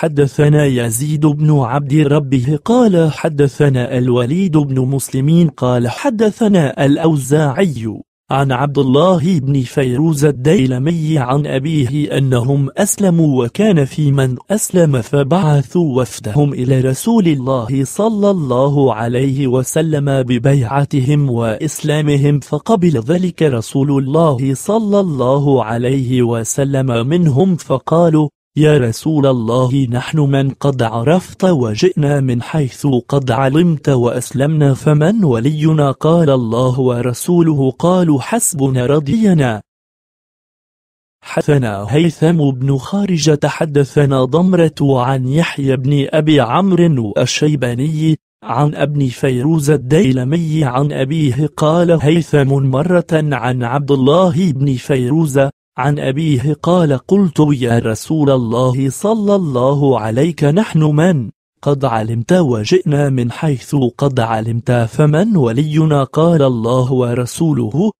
حدثنا يزيد بن عبد ربه قال حدثنا الوليد بن مسلمين قال حدثنا الأوزاعي عن عبد الله بن فيروز الديلمي عن أبيه أنهم أسلموا وكان في من أسلم فبعثوا وفدهم إلى رسول الله صلى الله عليه وسلم ببيعتهم وإسلامهم فقبل ذلك رسول الله صلى الله عليه وسلم منهم فقالوا يا رسول الله نحن من قد عرفت وجئنا من حيث قد علمت وأسلمنا فمن ولينا قال الله ورسوله قالوا حسبنا رضينا حدثنا هيثم بن خارج تحدثنا ضمرة عن يحيى بن أبي عمرو الشيباني عن ابن فيروز الديلمي عن أبيه قال هيثم مرة عن عبد الله بن فيروز عن أبيه قال قلت يا رسول الله صلى الله عليك نحن من؟ قد علمت وجئنا من حيث قد علمت فمن ولينا قال الله ورسوله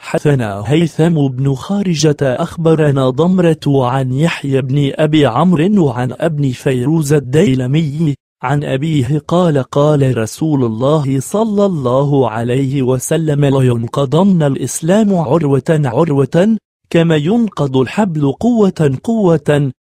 حثنا هيثم بن خارجة أخبرنا ضمرة عن يحيى بن أبي عمرو وعن ابن فيروز الديلمي عن أبيه قال قال رسول الله صلى الله عليه وسلم لينقضن الإسلام عروة عروة كما ينقض الحبل قوة قوة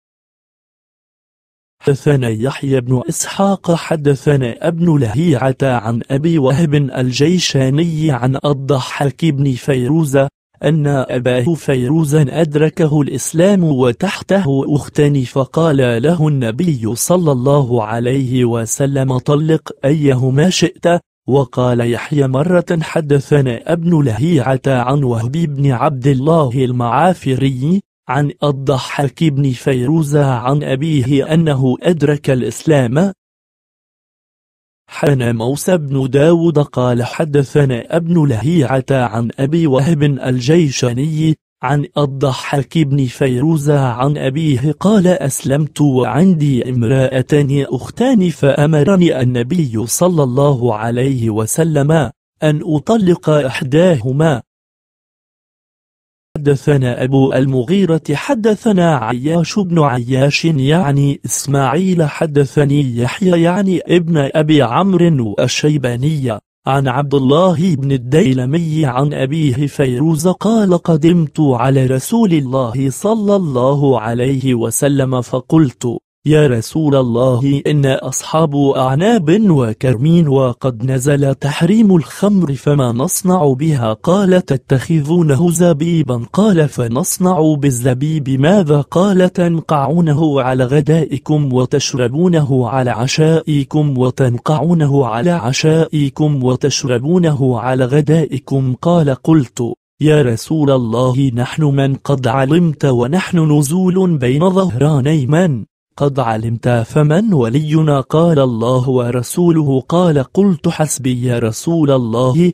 حدثنا يحيى بن إسحاق حدثنا ابن لهيعة عن أبي وهب الجيشاني عن الضحاك بن فيروز أن أباه فيروزا أدركه الإسلام وتحته أختان فقال له النبي صلى الله عليه وسلم طلق أيهما شئت وقال يحيى مرة حدثنا ابن لهيعة عن وهب بن عبد الله المعافري عن الضحاك بن فيروز عن أبيه أنه أدرك الإسلام حنى موسى بن داود قال حدثنا ابن لهيعة عن أبي وهب الجيشاني عن الضحاك بن فيروز عن أبيه قال أسلمت وعندي امرأتان أختان فأمرني النبي صلى الله عليه وسلم أن أطلق إحداهما حدثنا أبو المغيرة حدثنا عياش بن عياش يعني إسماعيل حدثني يحيى يعني ابن أبي عمرو الشيباني عن عبد الله بن الديلمي عن أبيه فيروز قال قدمت على رسول الله صلى الله عليه وسلم فقلت يا رسول الله إن أصحاب أعناب وكرمين وقد نزل تحريم الخمر فما نصنع بها قال تتخذونه زبيبا قال فنصنع بالزبيب ماذا قال تنقعونه على غدائكم وتشربونه على عشائكم وتنقعونه على عشائكم وتشربونه على غدائكم قال قلت يا رسول الله نحن من قد علمت ونحن نزول بين ظهراني من قد علمت فمن ولينا قال الله ورسوله قال قلت حسبي يا رسول الله